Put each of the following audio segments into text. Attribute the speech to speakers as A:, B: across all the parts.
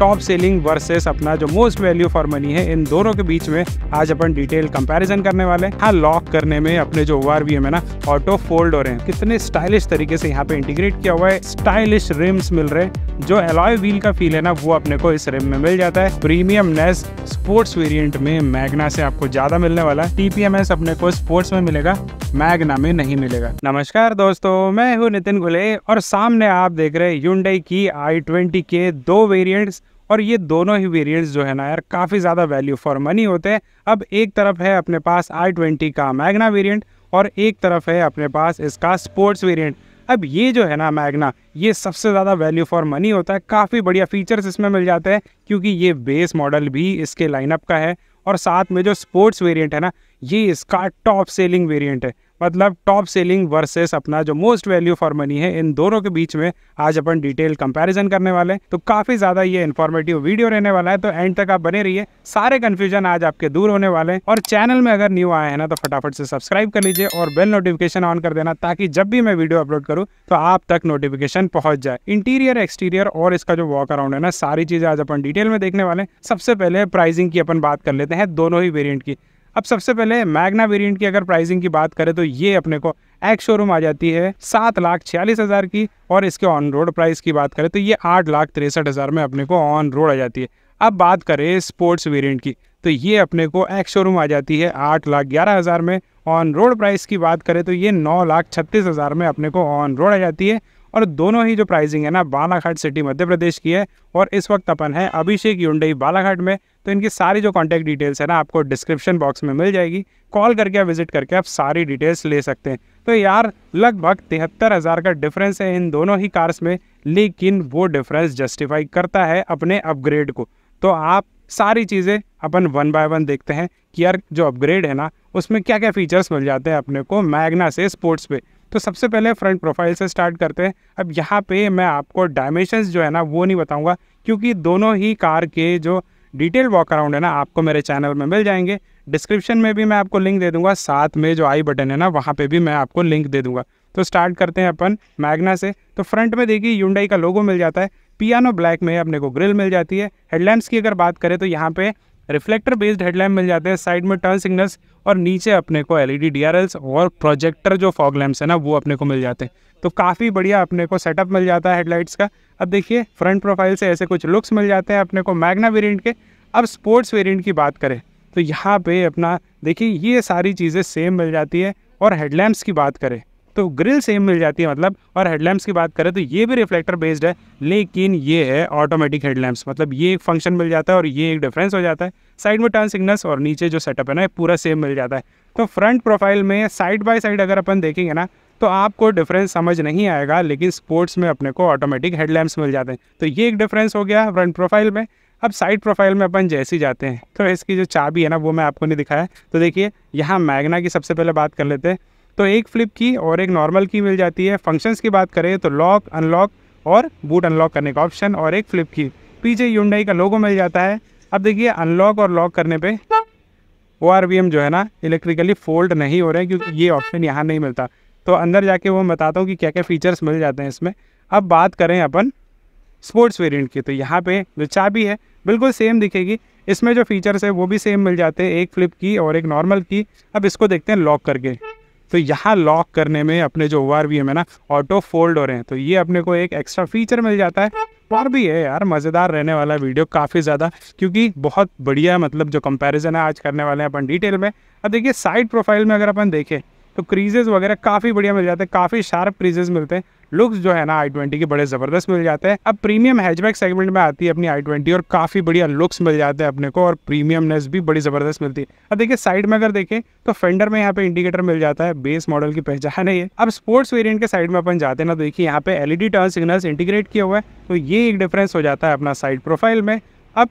A: top selling versus अपना जो most value for money है इन दोनों के बीच में आज अपन डिटेल कंपैरिजन करने वाले हैं हाँ लॉक करने में अपने जो एम है ना ऑटो फोल्ड हो रहे हैं कितने स्टाइलिश तरीके से यहाँ पे इंटीग्रेट किया हुआ है स्टाइलिश रिम्स मिल रहे हैं जो एलॉय व्हील का फील है ना वो अपने को इस रिम में मिल जाता है प्रीमियम नेस स्पोर्ट्स वेरियंट में मैगना से आपको ज्यादा मिलने वाला है टीपीएमएस अपने को स्पोर्ट्स में मिलेगा मैगना में नहीं मिलेगा नमस्कार दोस्तों मैं हूँ नितिन गुले और सामने आप देख रहे हैं की आई ट्वेंटी के दो वेरियंट और ये दोनों ही वेरियंट्स जो है ना यार काफ़ी ज़्यादा वैल्यू फॉर मनी होते हैं अब एक तरफ है अपने पास आई ट्वेंटी का मैगना वेरियंट और एक तरफ है अपने पास इसका स्पोर्ट्स वेरियंट अब ये जो है ना मैगना ये सबसे ज़्यादा वैल्यू फॉर मनी होता है काफ़ी बढ़िया फीचर्स इसमें मिल जाते हैं क्योंकि ये बेस मॉडल भी इसके लाइनअप का है और साथ में जो स्पोर्ट्स वेरिएंट है ना ये इसका टॉप सेलिंग वेरिएंट है मतलब टॉप सेलिंग वर्सेस अपना जो मोस्ट वैल्यू फॉर मनी है इन दोनों के बीच में आज अपन डिटेल कंपैरिजन करने वाले हैं तो काफ़ी ज़्यादा ये इन्फॉर्मेटिव वीडियो रहने वाला है तो एंड तक आप बने रहिए सारे कन्फ्यूजन आज आपके दूर होने वाले हैं और चैनल में अगर न्यू आए हैं ना तो फटाफट से सब्सक्राइब कर लीजिए और बेल नोटिफिकेशन ऑन कर देना ताकि जब भी मैं वीडियो अपलोड करूँ तो आप तक नोटिफिकेशन पहुँच जाए इंटीरियर एक्सटीरियर और इसका जो वॉक अराउंड है ना सारी चीज़ें आज अपन डिटेल में देखने वाले हैं सबसे पहले प्राइसिंग की अपन बात कर लेते हैं दोनों ही वेरियंट की अब सबसे पहले मैग्ना वेरिएंट की अगर प्राइसिंग की बात करें तो ये अपने को एक्स शोरूम आ जाती है सात लाख छियालीस हज़ार की और इसके ऑन रोड प्राइस की बात करें तो ये आठ लाख तिरसठ हज़ार में अपने को ऑन रोड आ जाती है अब बात करें स्पोर्ट्स वेरिएंट की तो ये अपने को एक्स शोरूम आ जाती है आठ लाख ग्यारह हज़ार में ऑन रोड प्राइस की बात करें तो ये नौ लाख छत्तीस हज़ार में अपने को ऑन रोड आ जाती है और दोनों ही जो प्राइसिंग है ना बालाघाट सिटी मध्य प्रदेश की है और इस वक्त अपन है अभिषेक युंडई बालाघाट में तो इनकी सारी जो कॉन्टैक्ट डिटेल्स है ना आपको डिस्क्रिप्शन बॉक्स में मिल जाएगी कॉल करके आप विजिट करके आप सारी डिटेल्स ले सकते हैं तो यार लगभग तिहत्तर हज़ार का डिफरेंस है इन दोनों ही कार्स में लेकिन वो डिफरेंस जस्टिफाई करता है अपने अपग्रेड को तो आप सारी चीज़ें अपन वन बाय वन देखते हैं कि यार जो अपग्रेड है ना उसमें क्या क्या फीचर्स मिल जाते हैं अपने को मैगना से स्पोर्ट्स पे तो सबसे पहले फ्रंट प्रोफाइल से स्टार्ट करते हैं अब यहाँ पे मैं आपको डायमेंशंस जो है ना वो नहीं बताऊँगा क्योंकि दोनों ही कार के जो डिटेल वॉक अराउंड है ना आपको मेरे चैनल में मिल जाएंगे डिस्क्रिप्शन में भी मैं आपको लिंक दे दूँगा साथ में जो आई बटन है ना वहाँ पर भी मैं आपको लिंक दे दूँगा तो स्टार्ट करते हैं अपन मैगना से तो फ्रंट में देखिए यूंडाई का लोगो मिल जाता है पियानो ब्लैक में अपने को ग्रिल मिल जाती है हेडलाइट्स की अगर बात करें तो यहाँ पे रिफ्लेक्टर बेस्ड हेडलैम्प मिल जाते हैं साइड में टर्न सिग्नल्स और नीचे अपने को एलईडी डीआरएल्स और प्रोजेक्टर जो फॉग लैम्प्स है ना वो अपने को मिल जाते हैं तो काफ़ी बढ़िया अपने को सेटअप मिल जाता है हेडलाइट्स का अब देखिए फ्रंट प्रोफाइल से ऐसे कुछ लुक्स मिल जाते हैं अपने को मैगना वेरिएंट के अब स्पोर्ट्स वेरिएंट की बात करें तो यहाँ पे अपना देखिए ये सारी चीज़ें सेम मिल जाती है और हेडलैम्प्स की बात करें तो ग्रिल सेम मिल जाती है मतलब और हेडलैम्प्स की बात करें तो ये भी रिफ्लेक्टर बेस्ड है लेकिन ये है ऑटोमेटिक हेडलैम्प्स मतलब ये एक फंक्शन मिल जाता है और ये एक डिफरेंस हो जाता है साइड में टर्न सिग्नल्स और नीचे जो सेटअप है ना पूरा सेम मिल जाता है तो फ्रंट प्रोफाइल में साइड बाई साइड अगर अपन देखेंगे ना तो आपको डिफरेंस समझ नहीं आएगा लेकिन स्पोर्ट्स में अपने को ऑटोमेटिक हेडलैम्प्स मिल जाते हैं तो ये एक डिफरेंस हो गया फ्रंट प्रोफाइल में अब साइड प्रोफाइल में अपन जैसे ही जाते हैं तो इसकी जो चाबी है ना वो मैं आपको नहीं दिखाया तो देखिए यहाँ मैगना की सबसे पहले बात कर लेते हैं तो एक फ्लिप की और एक नॉर्मल की मिल जाती है फंक्शंस की बात करें तो लॉक अनलॉक और बूट अनलॉक करने का ऑप्शन और एक फ्लिप की पीछे यूनडाई का लोगो मिल जाता है अब देखिए अनलॉक और लॉक करने पे ओ जो है ना इलेक्ट्रिकली फोल्ड नहीं हो रहे हैं क्योंकि ये ऑप्शन यहाँ नहीं मिलता तो अंदर जाके वो बताता हूँ कि क्या क्या फीचर्स मिल जाते हैं इसमें अब बात करें अपन स्पोर्ट्स वेरियंट की तो यहाँ पे जो चाबी है बिल्कुल सेम दिखेगी इसमें जो फीचर्स है वो भी सेम मिल जाते हैं एक फ्लिप की और एक नॉर्मल की अब इसको देखते हैं लॉक करके तो यहाँ लॉक करने में अपने जो ओ है ना ऑटो फोल्ड हो रहे हैं तो ये अपने को एक एक्स्ट्रा फीचर मिल जाता है और भी है यार मज़ेदार रहने वाला वीडियो काफ़ी ज़्यादा क्योंकि बहुत बढ़िया मतलब जो कंपैरिजन है आज करने वाले हैं अपन डिटेल में अब देखिए साइड प्रोफाइल में अगर अपन देखें तो क्रीजेज़ वगैरह काफ़ी बढ़िया मिल जाते हैं काफ़ी शार्प क्रीजेज़ मिलते हैं लुक्स जो है ना आई ट्वेंटी के बड़े जबरदस्त मिल जाते हैं अब प्रीमियम हैचबैक सेगमेंट में आती है अपनी आई ट्वेंटी और काफी बढ़िया लुक्स मिल जाते हैं अपने को और प्रीमियमनेस भी बड़ी जबरदस्त मिलती है अब देखिए साइड में अगर देखें तो फेंडर में यहाँ पे इंडिकेटर मिल जाता है बेस मॉडल की पहचान है अब स्पोर्ट्स वेरियंट के साइड में अपन जाते हैं ना देखिए यहाँ पे एलईडी टर्न सिग्नल इंटीग्रेट किया हुआ है तो ये एक डिफरेंस हो जाता है अपना साइड प्रोफाइल में अब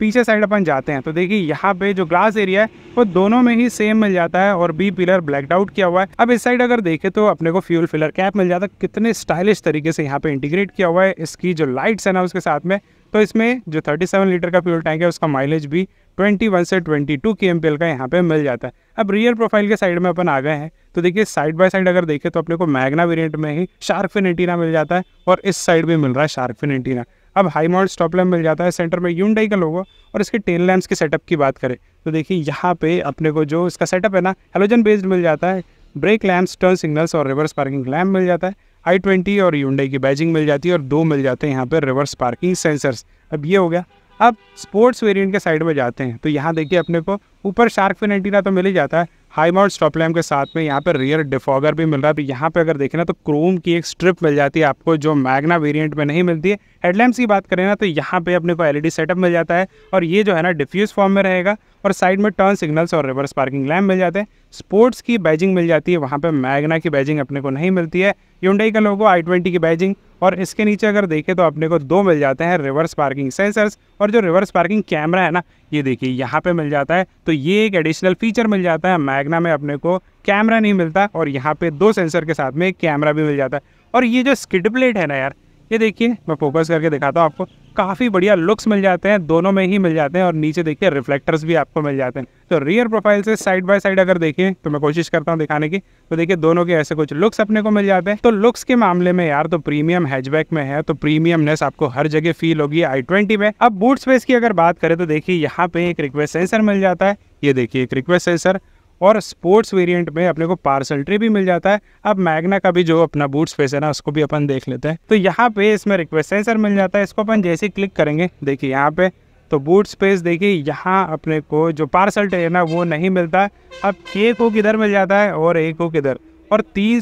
A: पीछे साइड अपन जाते हैं तो देखिए यहाँ पे जो ग्लास एरिया है वो दोनों में ही सेम मिल जाता है और बी पिलर ब्लैकड आउट किया हुआ है अब इस साइड अगर देखें तो अपने को फ्यूल फिलर कैप मिल जाता है कितने स्टाइलिश तरीके से यहाँ पे इंटीग्रेट किया हुआ है इसकी जो लाइट्स है ना उसके साथ में तो इसमें जो थर्टी लीटर का फ्यूल टैंक है उसका माइलेज भी 21 से 22 टू के का यहाँ पे मिल जाता है अब रियर प्रोफाइल के साइड में अपन आ गए हैं तो देखिए साइड बाय साइड अगर देखें तो अपने को मैगना वेरिएंट में ही शार्क फिन एंटीना मिल जाता है और इस साइड भी मिल रहा है शार्क फिन एंटीना अब हाई मॉडल स्टॉप लैम्प मिल जाता है सेंटर में यूनडाई का लोगो और इसके टेल लैम्प के सेटअप की बात करें तो देखिए यहाँ पे अपने को जो इसका सेटअप है ना हेलोजन बेस्ड मिल जाता है ब्रेक लैम्प्स टर्न सिग्नल्स और रिवर्स पार्किंग लैम्प मिल जाता है आई ट्वेंटी और यूनडाई की बैजिंग मिल जाती है और दो मिल जाते हैं यहाँ पर रिवर्स पार्किंग सेंसर्स अब ये हो गया अब स्पोर्ट्स वेरियंट के साइड में जाते हैं तो यहाँ देखिए अपने को ऊपर शार्क फिन एंटीना तो मिल ही जाता है हाई माउंट स्टॉप लैम्प के साथ में यहाँ पर रियर डिफॉगर भी मिल रहा है यहाँ पर अगर देखें ना तो क्रोम की एक स्ट्रिप मिल जाती है आपको जो मैगना वेरिएंट में नहीं मिलती है हेडलैम्प्स की बात करें ना तो यहाँ पे अपने को एलईडी सेटअप e मिल जाता है और ये जो है ना डिफ्यूज़ फॉर्म में रहेगा और साइड में टर्न सिग्नल्स और रिवर्स पार्किंग लैम्प मिल जाते हैं स्पोर्ट्स की बैजिंग मिल जाती है वहाँ पर मैगना की बैजिंग अपने को नहीं मिलती है यूंडाई का लोगों आई की बैजिंग और इसके नीचे अगर देखें तो अपने को दो मिल जाते हैं रिवर्स पार्किंग सेंसर्स और जो रिवर्स पार्किंग कैमरा है ना ये देखिए यहाँ पे मिल जाता है तो ये एक एडिशनल फीचर मिल जाता है मैगना में अपने को कैमरा नहीं मिलता और यहाँ पे दो सेंसर के साथ में कैमरा भी मिल जाता है और ये जो स्किड प्लेट है ना यार ये देखिए मैं फोकस करके दिखाता हूँ आपको काफ़ी बढ़िया लुक्स मिल जाते हैं दोनों में ही मिल जाते हैं और नीचे देखिए रिफ्लेक्टर्स भी आपको मिल जाते हैं तो रियर प्रोफाइल से साइड बाय साइड अगर देखिए तो मैं कोशिश करता हूँ दिखाने की तो देखिए दोनों के ऐसे कुछ लुक्स अपने को मिल जाते हैं तो लुक्स के मामले में यार तो प्रीमियम हैचबैक में है तो प्रीमियमनेस आपको हर जगह फील होगी आई ट्वेंटी में अब बूट स्पेस की अगर बात करें तो देखिए यहाँ पे एक रिक्वेस्ट सेंसर मिल जाता है ये देखिए एक रिक्वेस्ट सेंसर और स्पोर्ट्स वेरिएंट में अपने को पार्सल ट्री भी मिल जाता है अब मैगना का भी जो अपना बूट स्पेस है ना उसको भी अपन देख लेते हैं तो यहाँ पे इसमें रिक्वेस्ट सेंसर मिल जाता है इसको अपन जैसे ही क्लिक करेंगे देखिए यहाँ पे तो बूट स्पेस देखिए यहाँ अपने को जो पार्सल ट्रे है ना वो नहीं मिलता है अब एक को किधर मिल जाता है और ए को किधर और तीन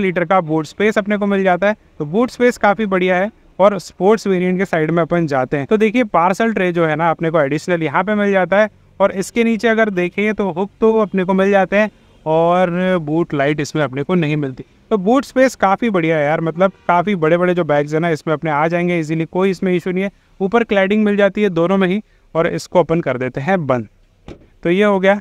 A: लीटर का बूट स्पेस अपने को मिल जाता है तो बूट स्पेस काफ़ी बढ़िया है और स्पोर्ट्स वेरिएंट के साइड में अपन जाते हैं तो देखिए पार्सल ट्रे जो है ना अपने को एडिशनल यहाँ पे मिल जाता है और इसके नीचे अगर देखें तो हुक तो अपने को मिल जाते हैं और बूट लाइट इसमें अपने को नहीं मिलती तो बूट स्पेस काफ़ी बढ़िया है यार मतलब काफ़ी बड़े बड़े जो बैग्स हैं ना इसमें अपने आ जाएंगे इजीली कोई इसमें इशू नहीं है ऊपर क्लैडिंग मिल जाती है दोनों में ही और इसको ओपन कर देते हैं बंद तो ये हो गया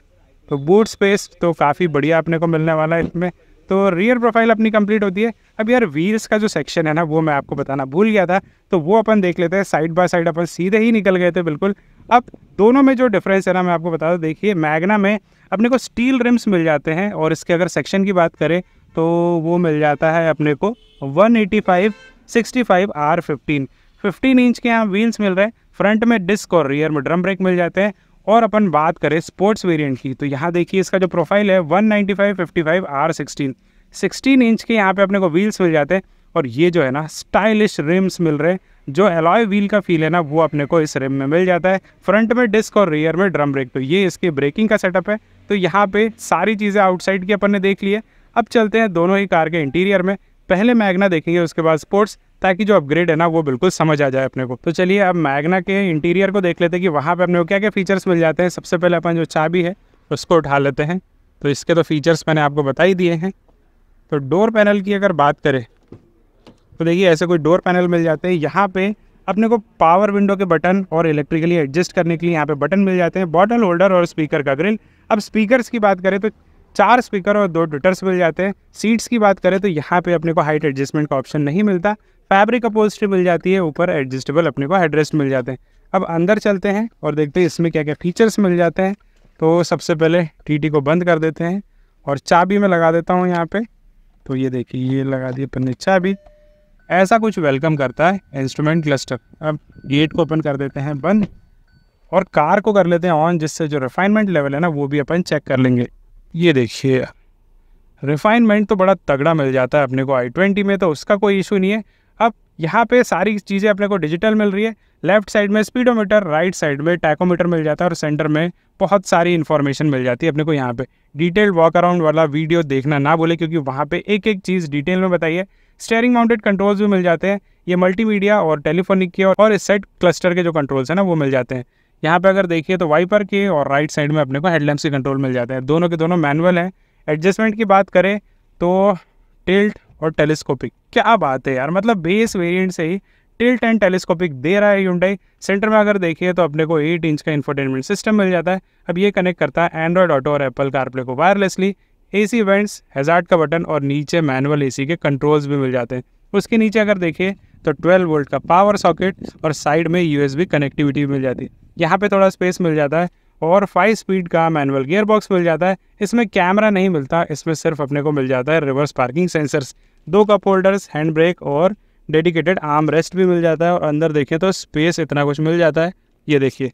A: तो बूट स्पेस तो काफ़ी बढ़िया अपने को मिलने वाला है इसमें तो रियर प्रोफाइल अपनी कंप्लीट होती है अब यार व्हील्स का जो सेक्शन है ना वो मैं आपको बताना भूल गया था तो वो अपन देख लेते हैं साइड बाय साइड अपन सीधे ही निकल गए थे बिल्कुल अब दोनों में जो डिफरेंस है ना मैं आपको बता दूँ देखिए मैगना में अपने को स्टील रिम्स मिल जाते हैं और इसके अगर सेक्शन की बात करें तो वो मिल जाता है अपने को one eighty five sixty five R fifteen fifteen inch के यहाँ व्हील्स मिल रहे हैं फ्रंट में डिस्क और रियर में ड्रम ब्रेक मिल जाते हैं और अपन बात करें स्पोर्ट्स वेरिएंट की तो यहाँ देखिए इसका जो प्रोफाइल है 195 नाइन्टी फाइव 16 इंच के यहाँ पे अपने को व्हील्स मिल जाते हैं और ये जो है ना स्टाइलिश रिम्स मिल रहे हैं जो एलॉय व्हील का फील है ना वो अपने को इस रिम में मिल जाता है फ्रंट में डिस्क और रियर में ड्रम ब्रेक तो ये इसके ब्रेकिंग का सेटअप है तो यहाँ पे सारी चीज़ें आउटसाइड की अपन ने देख ली है अब चलते हैं दोनों ही कार के इंटीरियर में पहले मैगना देखेंगे उसके बाद स्पोर्ट्स ताकि जो अपग्रेड है ना वो बिल्कुल समझ आ जाए अपने को तो चलिए अब मैगना के इंटीरियर को देख लेते हैं कि वहाँ पर अपने को क्या क्या फीचर्स मिल जाते हैं सबसे पहले अपन जो चाबी है उसको उठा लेते हैं तो इसके तो फीचर्स मैंने आपको बता ही दिए हैं तो डोर पैनल की अगर बात करें तो देखिए ऐसे कोई डोर पैनल मिल जाते हैं यहाँ पर अपने को पावर विंडो के बटन और इलेक्ट्रिकली एडजस्ट करने के लिए यहाँ पर बटन मिल जाते हैं बॉटल होल्डर और स्पीकर का ग्रिल अब स्पीकरस की बात करें तो चार स्पीकर और दो ट्विटर्स मिल जाते हैं सीट्स की बात करें तो यहाँ पे अपने को हाइट एडजस्टमेंट का ऑप्शन नहीं मिलता फैब्रिक अपोजिटिव मिल जाती है ऊपर एडजस्टेबल अपने को हेडरेस्ट मिल जाते हैं अब अंदर चलते हैं और देखते हैं इसमें क्या क्या फीचर्स मिल जाते हैं तो सबसे पहले टीटी को बंद कर देते हैं और चाबी में लगा देता हूँ यहाँ पे तो ये देखिए ये लगा दिए अपन ने चाबी ऐसा कुछ वेलकम करता है इंस्ट्रूमेंट क्लस्टर अब गेट को ओपन कर देते हैं बंद और कार को कर लेते हैं ऑन जिससे जो रिफाइनमेंट लेवल है ना वो भी अपन चेक कर लेंगे ये देखिए रिफाइनमेंट तो बड़ा तगड़ा मिल जाता है अपने को आई ट्वेंटी में तो उसका कोई इशू नहीं है यहाँ पे सारी चीज़ें अपने को डिजिटल मिल रही है लेफ्ट साइड में स्पीडोमीटर राइट साइड में टैकोमीटर मिल जाता है और सेंटर में बहुत सारी इन्फॉर्मेशन मिल जाती है अपने को यहाँ पे डिटेल वॉक अराउंड वाला वीडियो देखना ना बोले क्योंकि वहाँ पे एक एक चीज़ डिटेल में बताइए स्टेयरिंग माउंटेड कंट्रोल्स भी मिल जाते हैं ये मल्टी और टेलीफोनिक के और, इस सेट क्लस्टर के जो कंट्रोल्स हैं ना वो मिल जाते हैं यहाँ पर अगर देखिए तो वाइपर के और राइट साइड में अपने को हेडलैम्प के कंट्रोल मिल जाते हैं दोनों के दोनों मैनुअल हैं एडजस्टमेंट की बात करें तो टिल्ट और टेलीस्कोपिक क्या बात है यार मतलब बेस वेरिएंट से ही टिल टेन टेलीस्कोपिक दे रहा है यूंडाई सेंटर में अगर देखिए तो अपने को 8 इंच का इंफोटेनमेंट सिस्टम मिल जाता है अब ये कनेक्ट करता है एंड्रॉयड ऑटो और एप्पल कारप्ले को wirelessly A C vents hazard का बटन और नीचे मैनुअल ए सी के कंट्रोल्स भी मिल जाते हैं उसके नीचे अगर देखिए तो ट्वेल्व वोल्ट का पावर सॉकेट और साइड में यू कनेक्टिविटी मिल जाती है यहाँ पे थोड़ा स्पेस मिल जाता है और फाइव स्पीड का मैनुअल गियर बॉक्स मिल जाता है इसमें कैमरा नहीं मिलता इसमें सिर्फ अपने को मिल जाता है रिवर्स पार्किंग सेंसर्स दो कप होल्डर्स हैंड ब्रेक और डेडिकेटेड आर्म रेस्ट भी मिल जाता है और अंदर देखें तो स्पेस इतना कुछ मिल जाता है ये देखिए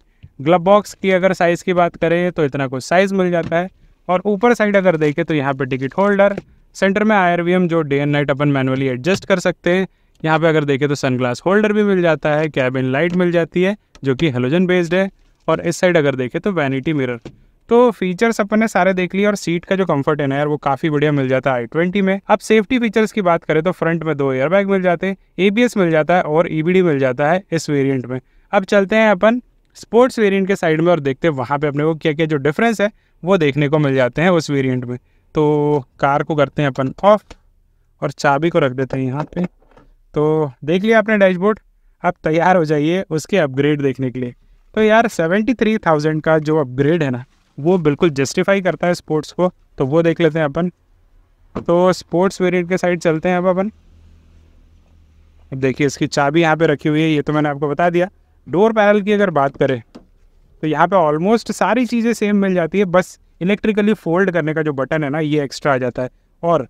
A: ग्लब बॉक्स की अगर साइज़ की बात करें तो इतना कुछ साइज़ मिल जाता है और ऊपर साइड अगर देखें तो यहाँ पर टिकट होल्डर सेंटर में आई जो डे एंड नाइट अपन मैनुअली एडजस्ट कर सकते हैं यहाँ पे अगर देखें तो सनग्लास होल्डर भी मिल जाता है कैबिन लाइट मिल जाती है जो कि हेलोजन बेस्ड है और इस साइड अगर देखें तो वैनिटी मिरर तो फीचर्स अपन ने सारे देख लिए और सीट का जो कंफर्ट है ना यार वो काफ़ी बढ़िया मिल जाता है आई ट्वेंटी में अब सेफ्टी फीचर्स की बात करें तो फ्रंट में दो एयरबैग मिल जाते हैं एबीएस मिल जाता है और ईबीडी e मिल जाता है इस वेरिएंट में अब चलते हैं अपन स्पोर्ट्स वेरिएंट के साइड में और देखते हैं वहाँ पर अपने को क्या क्या जो डिफरेंस है वो देखने को मिल जाते हैं उस वेरियंट में तो कार को करते हैं अपन ऑफ और चाबी को रख देते हैं यहाँ पे तो देख लिया आपने डैशबोर्ड अब तैयार हो जाइए उसके अपग्रेड देखने के लिए तो यार सेवेंटी थ्री थाउजेंड का जो अपग्रेड है ना वो बिल्कुल जस्टिफाई करता है स्पोर्ट्स को तो वो देख लेते हैं अपन तो स्पोर्ट्स वेरियंट के साइड चलते हैं अब अपन अब देखिए इसकी चाबी यहाँ पे रखी हुई है ये तो मैंने आपको बता दिया डोर पैनल की अगर बात करें तो यहाँ पे ऑलमोस्ट सारी चीज़ें सेम मिल जाती है बस इलेक्ट्रिकली फोल्ड करने का जो बटन है ना ये एक्स्ट्रा आ जाता है और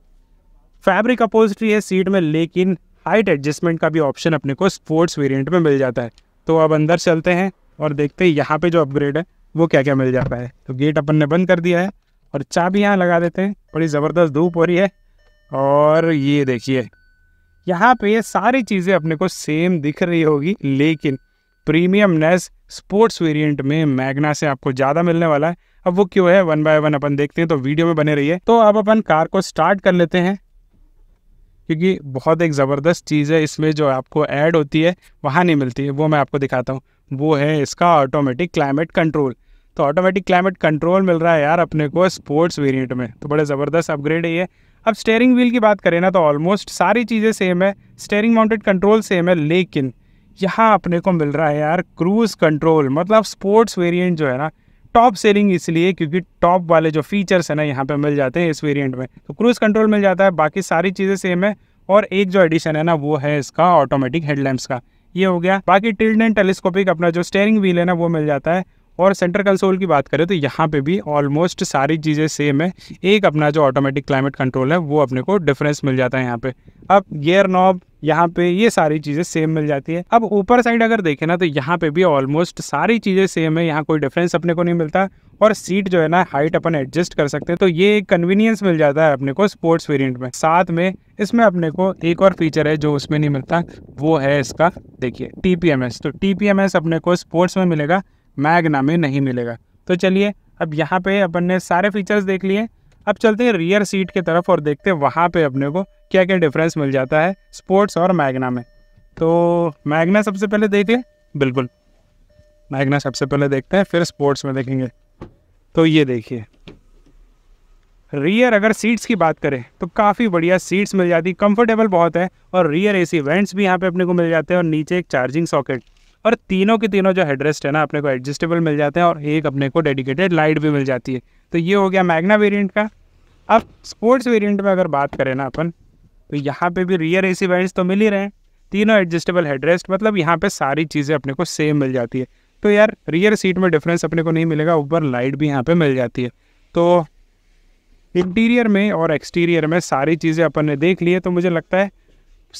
A: फैब्रिक अपोजिटरी है सीट में लेकिन हाइट एडजस्टमेंट का भी ऑप्शन अपने को स्पोर्ट्स वेरियंट में मिल जाता है तो अब अंदर चलते हैं और देखते हैं यहाँ पे जो अपग्रेड है वो क्या क्या मिल जाता है तो गेट अपन ने बंद कर दिया है और चाबी यहाँ लगा देते हैं बड़ी ज़बरदस्त धूप हो रही है और ये देखिए यहाँ पे ये सारी चीज़ें अपने को सेम दिख रही होगी लेकिन प्रीमियम नेस स्पोर्ट्स वेरिएंट में मैगना से आपको ज़्यादा मिलने वाला है अब वो क्यों है वन बाय वन अपन देखते हैं तो वीडियो में बने रहिए तो अब अपन कार को स्टार्ट कर लेते हैं क्योंकि बहुत एक ज़बरदस्त चीज़ है इसमें जो आपको ऐड होती है वहाँ नहीं मिलती है वो मैं आपको दिखाता हूँ वो है इसका ऑटोमेटिक क्लाइमेट कंट्रोल तो ऑटोमेटिक क्लाइमेट कंट्रोल मिल रहा है यार अपने को स्पोर्ट्स वेरिएंट में तो बड़े ज़बरदस्त अपग्रेड है ये अब स्टेयरिंग व्हील की बात करें ना तो ऑलमोस्ट सारी चीज़ें सेम है स्टेयरिंग माउंटेड कंट्रोल सेम है लेकिन यहाँ अपने को मिल रहा है यार क्रूज़ कंट्रोल मतलब स्पोर्ट्स वेरियंट जो है ना टॉप सेलिंग इसलिए क्योंकि टॉप वाले जो फीचर्स हैं ना यहाँ पर मिल जाते हैं इस वेरियंट में तो क्रूज़ कंट्रोल मिल जाता है बाकी सारी चीज़ें सेम है और एक जो एडिशन है ना वो है इसका ऑटोमेटिक हेडलैम्प्स का ये हो गया बाकी टिल्ड एंड टेलीस्कोपिक अपना जो स्टेयरिंग व्हील है ना वो मिल जाता है और सेंटर कंसोल की बात करें तो यहाँ पे भी ऑलमोस्ट सारी चीज़ें सेम है एक अपना जो ऑटोमेटिक क्लाइमेट कंट्रोल है वो अपने को डिफरेंस मिल जाता है यहाँ पे अब गियर नॉब यहाँ पे ये सारी चीज़ें सेम मिल जाती है अब ऊपर साइड अगर देखें ना तो यहाँ पे भी ऑलमोस्ट सारी चीज़ें सेम है यहाँ कोई डिफरेंस अपने को नहीं मिलता और सीट जो है ना हाइट अपन एडजस्ट कर सकते हैं तो ये एक कन्वीनियंस मिल जाता है अपने को स्पोर्ट्स वेरियंट में साथ में इसमें अपने को एक और फीचर है जो उसमें नहीं मिलता वो है इसका देखिए टी तो टी अपने को स्पोर्ट्स में मिलेगा मैगना में नहीं मिलेगा तो चलिए अब यहाँ पे अपन ने सारे फीचर्स देख लिए अब चलते हैं रियर सीट की तरफ और देखते हैं वहाँ पे अपने को क्या क्या डिफरेंस मिल जाता है स्पोर्ट्स और मैगना में तो मैगना सबसे पहले देखिए बिल्कुल मैगना सबसे पहले देखते हैं फिर स्पोर्ट्स में देखेंगे तो ये देखिए रियर अगर सीट्स की बात करें तो काफ़ी बढ़िया सीट्स मिल जाती कंफर्टेबल बहुत है और रियर एसी वेंट्स भी यहाँ पे अपने को मिल जाते हैं और नीचे एक चार्जिंग सॉकेट और तीनों के तीनों जो हेडरेस्ट है ना अपने को एडजस्टेबल मिल जाते हैं और एक अपने को डेडिकेटेड लाइट भी मिल जाती है तो ये हो गया मैगना वेरियंट का अब स्पोर्ट्स वेरियंट में अगर बात करें ना अपन तो यहाँ पे भी रियर ए वेंट्स तो मिल ही रहे हैं तीनों एडजस्टेबल हेडरेस्ट मतलब यहाँ पे सारी चीज़ें अपने को सेम मिल जाती है तो यार रियर सीट में डिफरेंस अपने को नहीं मिलेगा ऊपर लाइट भी यहाँ पे मिल जाती है तो इंटीरियर में और एक्सटीरियर में सारी चीज़ें अपन ने देख ली है तो मुझे लगता है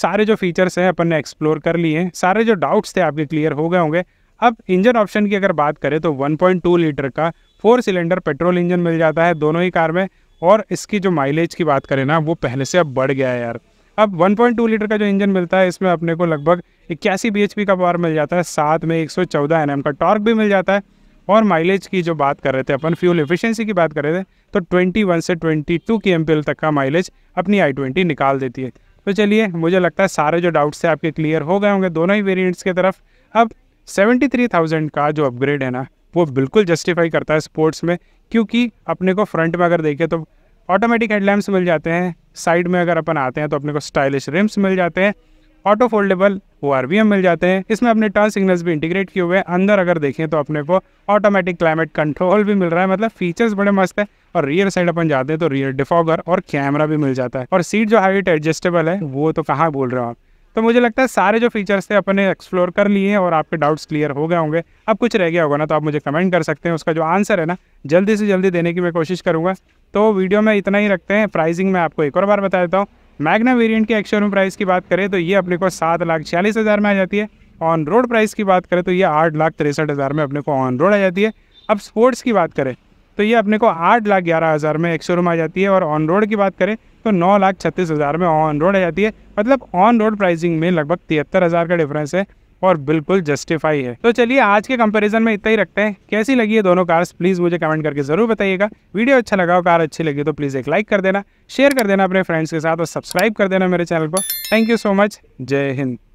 A: सारे जो फीचर्स हैं अपन ने एक्सप्लोर कर लिए हैं सारे जो डाउट्स थे आपके क्लियर हो गए होंगे अब इंजन ऑप्शन की अगर बात करें तो 1.2 लीटर का फोर सिलेंडर पेट्रोल इंजन मिल जाता है दोनों ही कार में और इसकी जो माइलेज की बात करें ना वो पहले से अब बढ़ गया है यार अब 1.2 लीटर का जो इंजन मिलता है इसमें अपने को लगभग इक्यासी बी का पावर मिल जाता है साथ में एक सौ का टॉर्क भी मिल जाता है और माइलेज की जो बात कर रहे थे अपन फ्यूल एफिशिएंसी की बात कर रहे थे तो 21 से 22 टू के एम तक का माइलेज अपनी आई ट्वेंटी निकाल देती है तो चलिए मुझे लगता है सारे जो डाउट्स थे आपके क्लियर हो गए होंगे दोनों ही वेरिएंट्स की तरफ अब 73,000 का जो अपग्रेड है ना वो बिल्कुल जस्टिफाई करता है स्पोर्ट्स में क्योंकि अपने को फ्रंट में अगर देखें तो ऑटोमेटिक हेडलैम्प्स मिल जाते हैं साइड में अगर अपन आते हैं तो अपने को स्टाइलिश रिम्स मिल जाते हैं ऑटो फोल्डेबल वो आरबीएम मिल जाते हैं इसमें अपने टर्न सिग्नल्स भी इंटीग्रेट किए हुए हैं अंदर अगर देखें तो अपने को ऑटोमेटिक क्लाइमेट कंट्रोल भी मिल रहा है मतलब फीचर्स बड़े मस्त है और रियर साइड अपन जाते हैं तो रियर डिफॉगर और कैमरा भी मिल जाता है और सीट जो हाइट एडजस्टेबल है वो तो कहाँ बोल रहे हो आप तो मुझे लगता है सारे जो फीचर्स थे अपने एक्सप्लोर कर लिए और आपके डाउट्स क्लियर हो गए होंगे अब कुछ रह गया होगा ना तो आप मुझे कमेंट कर सकते हैं उसका जो आंसर है ना जल्दी से जल्दी देने की मैं कोशिश करूँगा तो वीडियो में इतना ही रखते हैं प्राइसिंग मैं आपको एक और बार बता देता हूँ मैगना वेरिएंट के एक्शोरूम प्राइस की बात करें तो ये अपने को सात लाख छियालीस हज़ार में आ जाती है ऑन रोड प्राइस की बात करें तो ये आठ लाख तिरसठ हज़ार में अपने को ऑन रोड आ जाती है अब स्पोर्ट्स की बात करें तो ये अपने को आठ लाख ग्यारह हज़ार में एक रूम आ जाती है और ऑन रोड की बात करें तो नौ लाख छत्तीस हज़ार में ऑन रोड आ जाती है मतलब ऑन रोड प्राइसिंग में लगभग तिहत्तर हज़ार का डिफरेंस है और बिल्कुल जस्टिफाई है तो चलिए आज के कंपेरिजन में इतना ही रखते हैं कैसी लगी है दोनों कार्स प्लीज मुझे कमेंट करके जरूर बताइएगा वीडियो अच्छा लगा हो कार अच्छी लगी तो प्लीज एक लाइक कर देना शेयर कर देना अपने फ्रेंड्स के साथ और सब्सक्राइब कर देना मेरे चैनल को थैंक यू सो मच जय हिंद